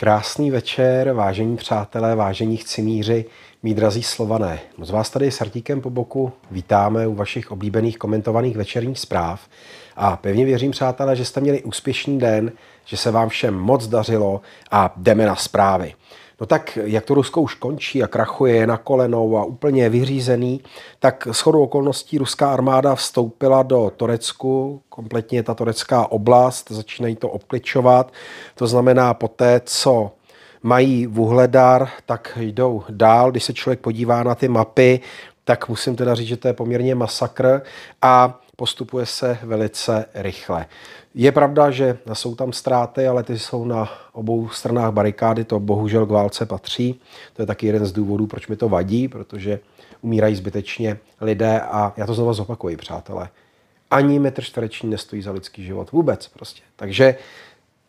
Krásný večer, vážení přátelé, vážení chcimíři, mý drazí slované. Moc vás tady s Artíkem po boku vítáme u vašich oblíbených komentovaných večerních zpráv. A pevně věřím, přátelé, že jste měli úspěšný den, že se vám všem moc dařilo a jdeme na zprávy no tak jak to Rusko už končí a krachuje na kolenou a úplně je vyřízený, tak shodou okolností ruská armáda vstoupila do Torecku, kompletně ta Torecká oblast, začínají to obkličovat, to znamená poté, co mají vuhledár, tak jdou dál. Když se člověk podívá na ty mapy, tak musím teda říct, že to je poměrně masakr. A postupuje se velice rychle. Je pravda, že jsou tam ztráty, ale ty jsou na obou stranách barikády, to bohužel k válce patří. To je taky jeden z důvodů, proč mi to vadí, protože umírají zbytečně lidé a já to znovu zopakuji, přátelé. Ani metr čtvereční nestojí za lidský život vůbec prostě. Takže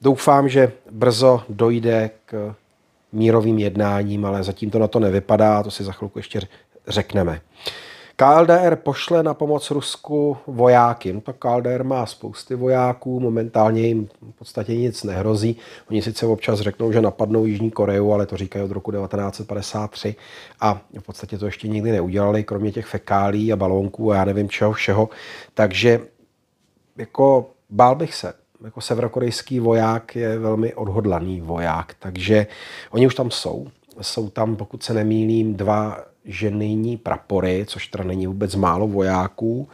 doufám, že brzo dojde k mírovým jednáním, ale zatím to na to nevypadá, to si za chvilku ještě řekneme. KLDR pošle na pomoc Rusku vojáky. No tak KLDR má spousty vojáků, momentálně jim v podstatě nic nehrozí. Oni sice občas řeknou, že napadnou Jižní Koreu, ale to říkají od roku 1953 a v podstatě to ještě nikdy neudělali, kromě těch fekálí a balónků a já nevím čeho všeho. Takže jako bál bych se jako severokorejský voják je velmi odhodlaný voják, takže oni už tam jsou. Jsou tam, pokud se nemýlím, dva ženijní prapory, což teda není vůbec málo vojáků.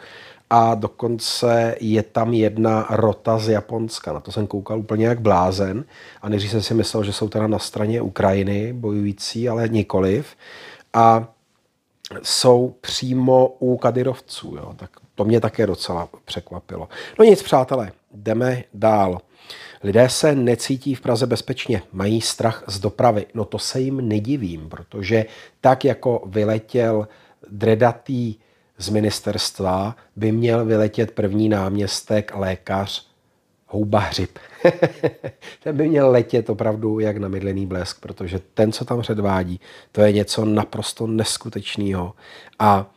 A dokonce je tam jedna rota z Japonska. Na to jsem koukal úplně jak blázen. A nejdřív jsem si myslel, že jsou teda na straně Ukrajiny bojující, ale nikoliv. A jsou přímo u Kadyrovců. Jo. Tak to mě také docela překvapilo. No nic, přátelé, jdeme dál. Lidé se necítí v Praze bezpečně, mají strach z dopravy. No to se jim nedivím, protože tak jako vyletěl dredatý z ministerstva, by měl vyletět první náměstek lékař Houba Hřib. ten by měl letět opravdu jak na mydlený blesk, protože ten, co tam předvádí, to je něco naprosto neskutečného. A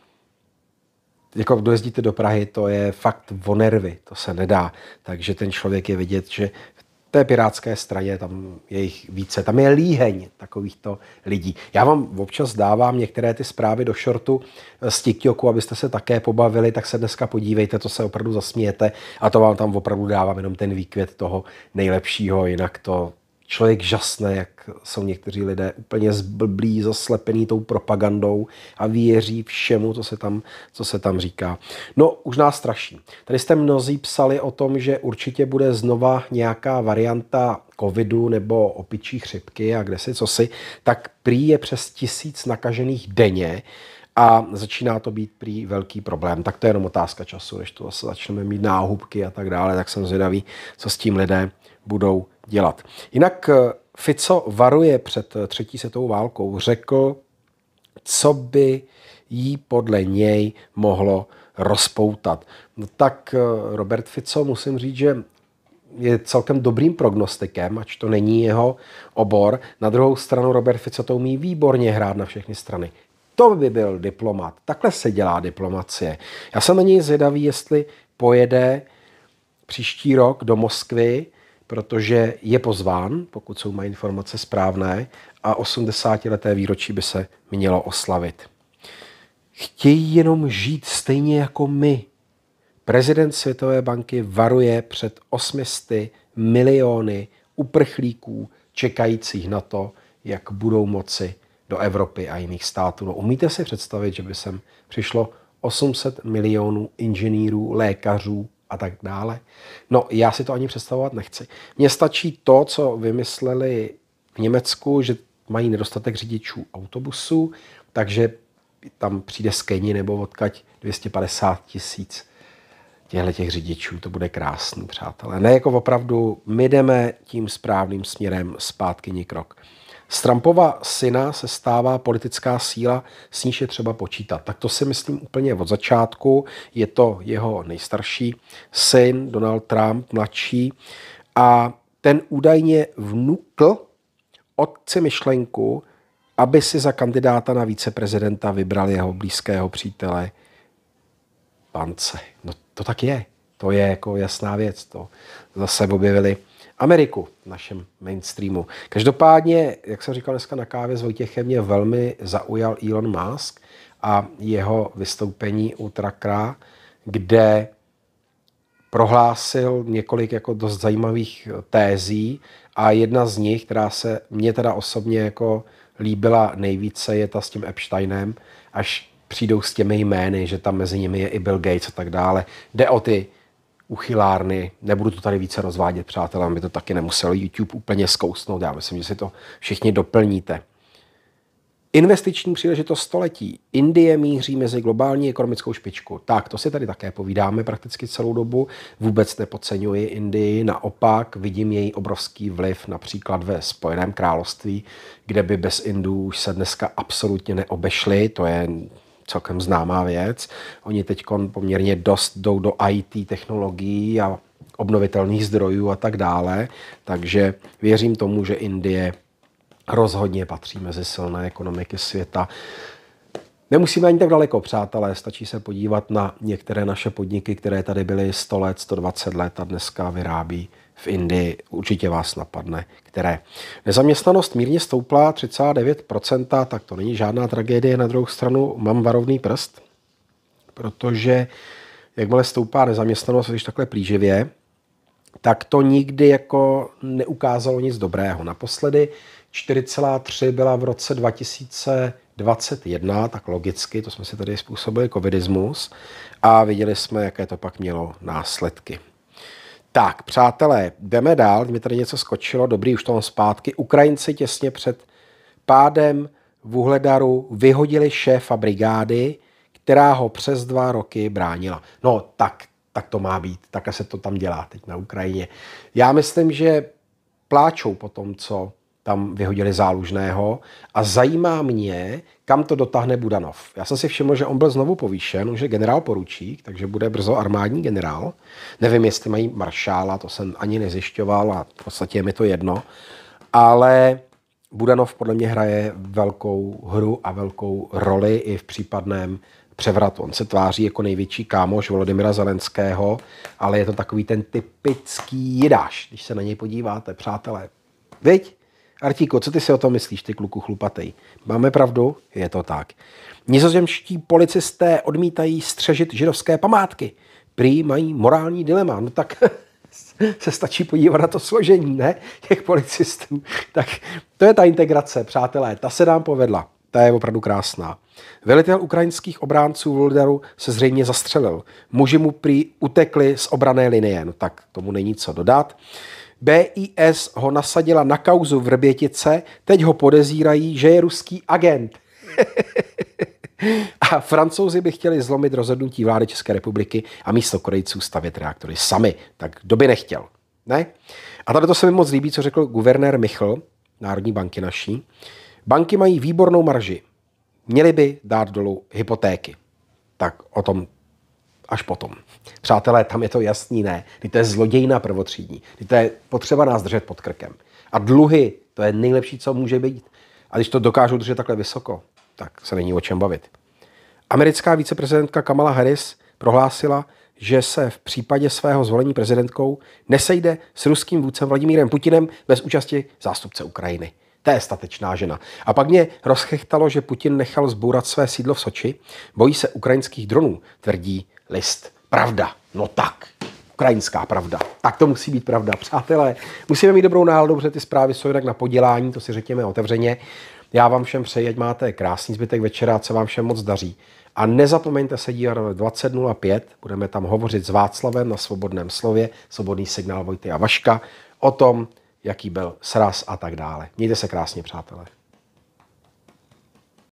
jako dojezdíte do Prahy, to je fakt o nervy, to se nedá. Takže ten člověk je vidět, že v té pirátské straně tam je jich více. Tam je líheň takovýchto lidí. Já vám občas dávám některé ty zprávy do shortu eh, z TikToku, abyste se také pobavili, tak se dneska podívejte, to se opravdu zasmějete a to vám tam opravdu dávám jenom ten výkvět toho nejlepšího, jinak to člověk žasne, jak jsou někteří lidé úplně zblblí, zaslepený tou propagandou a věří všemu, co se tam, co se tam říká. No, už nás straší. Tady jste mnozí psali o tom, že určitě bude znova nějaká varianta covidu nebo opičí chřipky a kde si cosi, tak prý je přes tisíc nakažených denně a začíná to být prý velký problém. Tak to je jenom otázka času, než to zase začneme mít náhubky a tak dále, tak jsem zvědavý, co s tím lidé budou dělat. Jinak eh, Fico varuje před eh, třetí světovou válkou. Řekl, co by jí podle něj mohlo rozpoutat. No tak eh, Robert Fico, musím říct, že je celkem dobrým prognostikem, ač to není jeho obor. Na druhou stranu Robert Fico to umí výborně hrát na všechny strany. To by byl diplomat. Takhle se dělá diplomacie. Já jsem na něj zvědavý, jestli pojede příští rok do Moskvy protože je pozván, pokud jsou má informace správné, a 80-leté výročí by se mělo oslavit. Chtějí jenom žít stejně jako my. Prezident Světové banky varuje před 800 miliony uprchlíků čekajících na to, jak budou moci do Evropy a jiných států. No, umíte si představit, že by sem přišlo 800 milionů inženýrů, lékařů, a tak dále. No, já si to ani představovat nechci. Mně stačí to, co vymysleli v Německu, že mají nedostatek řidičů autobusů, takže tam přijde z Keni nebo odkaď 250 tisíc těchto těch řidičů. To bude krásný, přátelé. Ne, jako opravdu, my jdeme tím správným směrem zpátky krok. Z Trumpova syna se stává politická síla, s níž je třeba počítat. Tak to si myslím úplně od začátku. Je to jeho nejstarší syn, Donald Trump, mladší. A ten údajně vnukl otci myšlenku, aby si za kandidáta na viceprezidenta vybral jeho blízkého přítele Pance. No to tak je. To je jako jasná věc. To zase objevili Ameriku v našem mainstreamu. Každopádně, jak jsem říkal dneska na kávě s Vojtěchem, mě velmi zaujal Elon Musk a jeho vystoupení u Trakra, kde prohlásil několik jako dost zajímavých eh, tézí a jedna z nich, která se mně teda osobně jako líbila nejvíce, je ta s tím Epsteinem, až přijdou s těmi jmény, že tam mezi nimi je i Bill Gates a tak dále. Jde o ty uchylárny. Nebudu to tady více rozvádět, přátelé, aby to taky nemuselo YouTube úplně zkousnout. Já myslím, že si to všichni doplníte. Investiční příležitost století. Indie míří mezi globální ekonomickou špičku. Tak, to si tady také povídáme prakticky celou dobu. Vůbec nepodceňuji Indii, naopak vidím její obrovský vliv například ve Spojeném království, kde by bez Indů už se dneska absolutně neobešly. To je celkem známá věc. Oni teď poměrně dost jdou do IT technologií a obnovitelných zdrojů a tak dále. Takže věřím tomu, že Indie rozhodně patří mezi silné ekonomiky světa. Nemusíme ani tak daleko, přátelé, stačí se podívat na některé naše podniky, které tady byly 100 let, 120 let a dneska vyrábí v Indii určitě vás napadne, které. Nezaměstnanost mírně stoupla 39%, tak to není žádná tragédie. Na druhou stranu mám varovný prst, protože jakmile stoupá nezaměstnanost, když takhle plíživě, tak to nikdy jako neukázalo nic dobrého. Naposledy 4,3 byla v roce 2021, tak logicky, to jsme si tady způsobili covidismus a viděli jsme, jaké to pak mělo následky. Tak, přátelé, jdeme dál. Mě tady něco skočilo. Dobrý, už tam zpátky. Ukrajinci těsně před pádem v Uhledaru vyhodili šéfa brigády, která ho přes dva roky bránila. No, tak, tak to má být. Tak se to tam dělá teď na Ukrajině. Já myslím, že pláčou po tom, co tam vyhodili zálužného a zajímá mě, kam to dotáhne Budanov. Já jsem si všiml, že on byl znovu povýšen, už je generál poručík, takže bude brzo armádní generál. Nevím, jestli mají maršála, to jsem ani nezjišťoval a v podstatě je mi to jedno. Ale Budanov podle mě hraje velkou hru a velkou roli i v případném převratu. On se tváří jako největší kámoš Volodymyra Zelenského, ale je to takový ten typický jidáš, když se na něj podíváte, přátelé. Viď? Artíko, co ty si o tom myslíš, ty kluku chlupatej? Máme pravdu? Je to tak. Nizozemští policisté odmítají střežit židovské památky. Prý mají morální dilema. No tak se stačí podívat na to složení, ne? Těch policistů. Tak to je ta integrace, přátelé. Ta se nám povedla. Ta je opravdu krásná. Velitel ukrajinských obránců Voldaru se zřejmě zastřelil. Muži mu prý utekli z obrané linie. No tak tomu není co dodat. BIS ho nasadila na kauzu Rbětice. teď ho podezírají, že je ruský agent. a francouzi by chtěli zlomit rozhodnutí vlády České republiky a místo Korejců stavět reaktory sami. Tak kdo by nechtěl? Ne? A tady to se mi moc líbí, co řekl guvernér Michl, Národní banky naší. Banky mají výbornou marži. Měly by dát dolů hypotéky. Tak o tom až potom. Přátelé, tam je to jasný ne. Ty to je zlodějna prvotřídní. Ty to je potřeba nás držet pod krkem. A dluhy, to je nejlepší, co může být. A když to dokážou držet takhle vysoko, tak se není o čem bavit. Americká viceprezidentka Kamala Harris prohlásila, že se v případě svého zvolení prezidentkou nesejde s ruským vůdcem Vladimírem Putinem bez účasti zástupce Ukrajiny. To je statečná žena. A pak mě rozchechtalo, že Putin nechal zbourat své sídlo v Soči, bojí se ukrajinských dronů, tvrdí list. Pravda. No tak. Ukrajinská pravda. Tak to musí být pravda, přátelé. Musíme mít dobrou náladu, protože ty zprávy jsou jednak na podělání, to si řekněme otevřeně. Já vám všem přeji, ať máte krásný zbytek večera, co vám všem moc daří. A nezapomeňte se dívat ve 20.05, budeme tam hovořit s Václavem na Svobodném slově, Svobodný signál Vojty a Vaška, o tom, jaký byl sraz a tak dále. Mějte se krásně, přátelé.